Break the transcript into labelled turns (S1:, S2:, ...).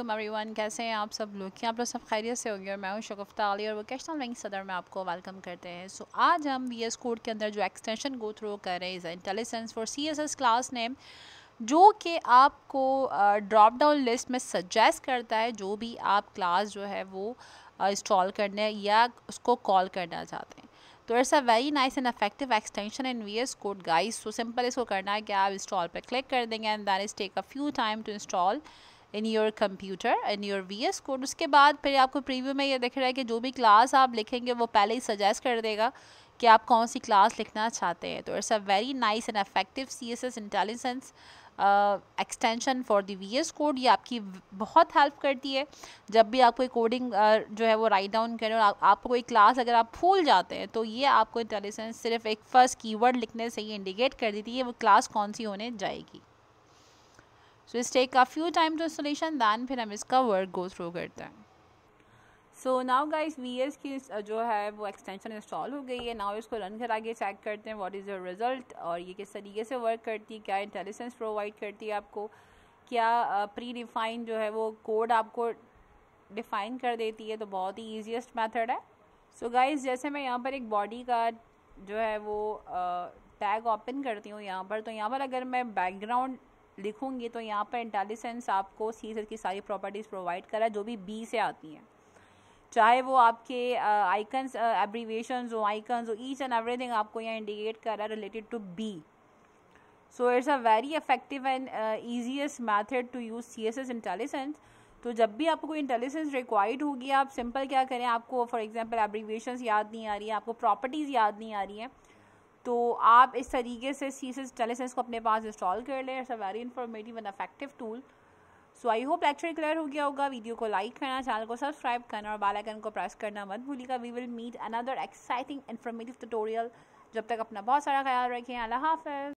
S1: everyone कैसे हैं आप सब लोग आप लोग सब खैरियत से होंगे और मैं हूँ शगुफ्ता अली और वोकेशनल रैंक सदर में आपको वेलकम करते हैं सो so, आज हम वी एस कोड के अंदर जो एक्सटेंशन गो थ्रो कर रहे हैं intelligence for C S S class name जो कि आपको ड्रॉप डाउन लिस्ट में सजेस्ट करता है जो भी आप क्लास जो है वो इंस्टॉल करने या उसको कॉल करना चाहते हैं तो it's a very nice and effective extension in V S code guys so simple इसको करना है कि आप इंस्टॉल पर क्लिक कर देंगे and then is take a few time to install in your computer in your V S code उसके बाद फिर आपको प्रीव्यू में ये दिख रहा है कि जो भी क्लास आप लिखेंगे वो पहले ही सजेस्ट कर देगा कि आप कौन सी क्लास लिखना चाहते हैं तो it's a very nice and effective C S S intelligence extension for the V S code ये आपकी बहुत हेल्प करती है जब भी आप कोई कोडिंग uh, जो है वो राइट डाउन करें और आप, आपको कोई क्लास अगर आप भूल जाते हैं तो ये आपको इंटेलिजेंस सिर्फ एक फर्स्ट कीवर्ड लिखने से ही इंडिकेट कर देती है वो क्लास कौन सी होने जाएगी सो इस take a few time to solution then फिर हम इसका वर्क गो थ्रू करते हैं so now guys V S की जो है वो एक्सटेंशन इंस्टॉल हो गई है नाउ इसको रन कर आगे चेक करते हैं व्हाट इज़ योर रिजल्ट और ये किस तरीके से वर्क करती है क्या इंटेलिजेंस प्रोवाइड करती है आपको क्या प्री डिफाइन जो है वो कोड आपको डिफ़ाइन कर देती है तो बहुत ही ईजिएस्ट मैथड है सो so गाइज जैसे मैं यहाँ पर एक बॉडी का जो है वो टैग uh, ओपन करती हूँ यहाँ पर तो यहाँ पर अगर मैं बैकग्राउंड लिखूंगी तो यहाँ पर इंटेलिजेंस आपको सी की सारी प्रॉपर्टीज़ प्रोवाइड करा जो भी बी से आती हैं चाहे वो आपके आइकन्स uh, एब्रीवेशन uh, हो आइकन्स हो ईच एंड एवरीथिंग आपको यहाँ इंडिकेट है related to be so it's a very effective and easiest method to use C S S intelligence तो जब भी आपको इंटेलिजेंस रिक्वायर्ड होगी आप सिंपल क्या करें आपको फॉर एग्जाम्पल एब्रीवेशन याद नहीं आ रही है आपको प्रॉपर्टीज़ याद नहीं आ रही है तो आप इस तरीके से सी सीस टेलीसेंस को अपने पास इंस्टॉल कर लें it's a very informative and effective tool so I hope lecture clear हो गया होगा वीडियो को लाइक करना चैनल को सब्सक्राइब करना और बेल आइकन को प्रेस करना मत भूलिएगा we will meet another exciting informative tutorial जब तक अपना बहुत सारा ख्याल रखें अल्लाह हाफ